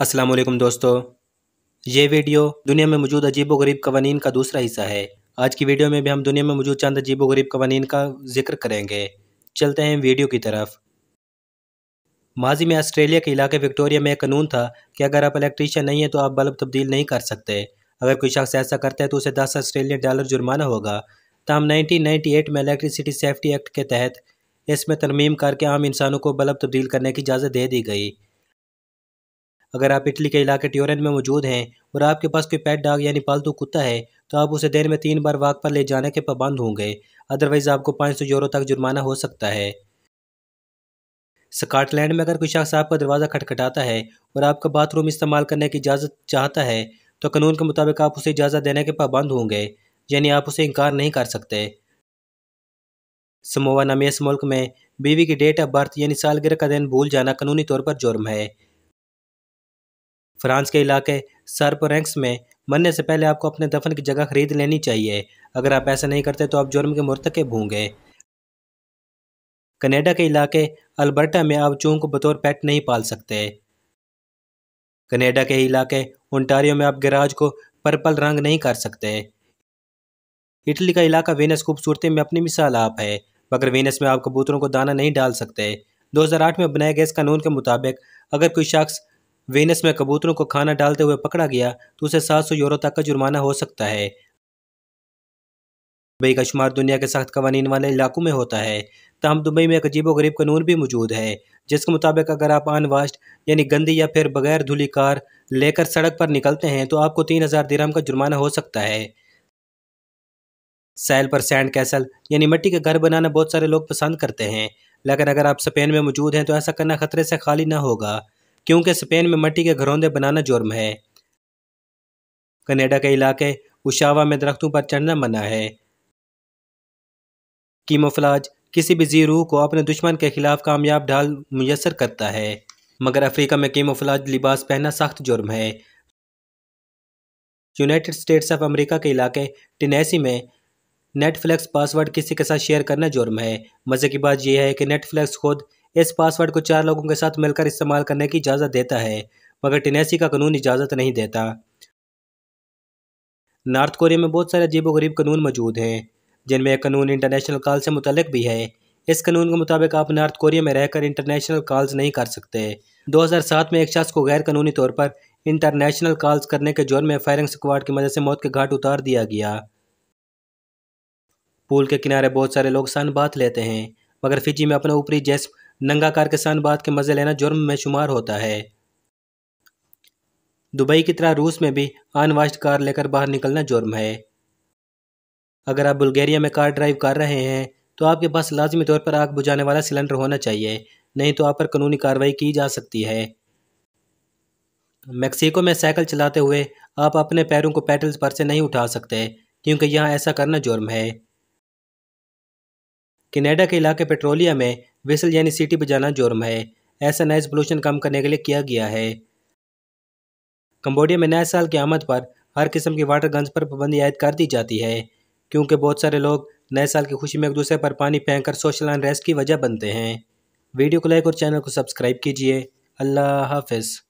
अस्सलाम वालेकुम दोस्तों ये वीडियो दुनिया में मौजूद गरीब कवानीन का दूसरा हिस्सा है आज की वीडियो में भी हम दुनिया में मौजूद चंद गरीब कवानीन का जिक्र करेंगे चलते हैं वीडियो की तरफ माजी में ऑस्ट्रेलिया के इलाके विक्टोरिया में एक कानून था कि अगर आप इलेक्ट्रीशियन नहीं हैं तो आप बल्ब तब्दील नहीं कर सकते अगर कोई शख्स ऐसा करता है तो उसे दस ऑस्ट्रेलियन डॉलर जुर्माना होगा तो नाइनटी एट में इलेक्ट्रिसिटी सेफ्टी एक्ट के तहत इसमें तरमीम करके आम इंसानों को बल्ब तब्दील करने की इजाज़त दे दी गई अगर आप इटली के इलाके ट्योरेन में मौजूद हैं और आपके पास कोई पैट डॉग यानी पालतू कुत्ता है तो आप उसे देर में तीन बार वाक पर ले जाने के पाबंद होंगे अदरवाइज़ आपको पाँच सौ यूरो तक जुर्माना हो सकता है स्काटलैंड में अगर कोई शख्स आपका दरवाज़ा खटखटाता है और आपका बाथरूम इस्तेमाल करने की इजाज़त चाहता है तो कानून के मुताबिक आप उसे इजाज़त देने के पाबंद होंगे यानी आप उसे इनकार नहीं कर सकते समोवा नामी इस मुल्क में बीवी की डेट ऑफ बर्थ यानी सालगिरह का दिन भूल जाना कानूनी तौर पर जुर्म है फ्रांस के इलाके सरपरेंक्स में मरने से पहले आपको अपने दफन की जगह खरीद लेनी चाहिए अगर आप ऐसा नहीं करते तो आप जुर्म के मुरतकब भूंगे कनाडा के इलाके अल्बर्टा में आप चूहों को बतौर पेट नहीं पाल सकते कनाडा के इलाके ओंटारियो में आप गैराज को पर्पल रंग नहीं कर सकते इटली का इलाका वेनस खूबसूरती में अपनी मिसाल आप है मगर वेनस में आप कबूतरों को दाना नहीं डाल सकते 2008 में बनाए गए इस कानून के मुताबिक अगर कोई शख्स वेनस में कबूतरों को खाना डालते हुए पकड़ा गया तो उसे 700 यूरो तक का जुर्माना हो सकता है दुबई का शुमार दुनिया के सख्त कवानीन वाले इलाकों में होता है तहम दुबई में एक अजीब गरीब कानून भी मौजूद है जिसके मुताबिक अगर आप अनवाश्ड यानी गंदी या फिर बगैर धुली कार लेकर सड़क पर निकलते हैं तो आपको तीन हज़ार दिरहम का जुर्माना हो सकता है सैल पर सैंड कैसल यानी मिट्टी के घर बनाना बहुत सारे लोग पसंद करते हैं लेकिन अगर आप स्पेन में मौजूद हैं तो ऐसा करना खतरे से खाली ना होगा क्योंकि स्पेन में मट्टी के घरौंदे बनाना जुर्म है कनेडा के इलाके उशावा में दरख्तों पर चढ़ना मना है कीमोफलाज किसी भी जीरू को अपने दुश्मन के खिलाफ कामयाब ढाल मुयसर करता है मगर अफ्रीका में कीमोफलाज लिबास पहनना सख्त जुर्म है यूनाइटेड स्टेट्स ऑफ अमेरिका के इलाके टिनेसी में नेटफ्लिक्स पासवर्ड किसी के साथ शेयर करना जुर्म है मज़े की बात यह है कि नेटफ्लिक्स खुद इस पासवर्ड को चार लोगों के साथ मिलकर इस्तेमाल करने की इजाज़त देता है मगर टेनेसी का कानून इजाज़त नहीं देता नॉर्थ कोरिया में बहुत सारे अजीब गरीब कानून मौजूद हैं जिनमें एक कानून इंटरनेशनल कॉल से मुतलक भी है इस कानून के मुताबिक आप नॉर्थ कोरिया में रहकर इंटरनेशनल कॉल्स नहीं कर सकते 2007 में एक शख्स को गैर कानूनी तौर पर इंटरनेशनल कॉल्स करने के जोर में फायरिंग स्क्वाड की मदद से मौत के घाट उतार दिया गया पूल के किनारे बहुत सारे लोग सन बात लेते हैं मगर फिजी में अपना ऊपरी जिसम नंगा कार के के मज़े लेना जुर्म में शुमार होता है दुबई की तरह रूस में भी अनवाश्ड कार लेकर बाहर निकलना जुर्म है अगर आप बुल्गारिया में कार ड्राइव कर रहे हैं तो आपके पास लाजमी तौर पर आग बुझाने वाला सिलेंडर होना चाहिए नहीं तो आप पर कानूनी कार्रवाई की जा सकती है मैक्सिको में साइकिल चलाते हुए आप अपने पैरों को पेडल्स पर से नहीं उठा सकते क्योंकि यहाँ ऐसा करना जुर्म है कनाडा के इलाके पेट्रोलिया में वेसल यानी सीटी बजाना जुर्म है ऐसा नॉइज़ पोल्यूशन कम करने के लिए किया गया है कम्बोडिया में नए साल की आमद पर हर किस्म की वाटर गन्स पर पाबंदी आयद कर दी जाती है क्योंकि बहुत सारे लोग नए साल की खुशी में एक दूसरे पर पानी फेंक कर सोशल अनरेस्ट की वजह बनते हैं वीडियो को लाइक और चैनल को सब्सक्राइब कीजिए अल्लाह हाफिज़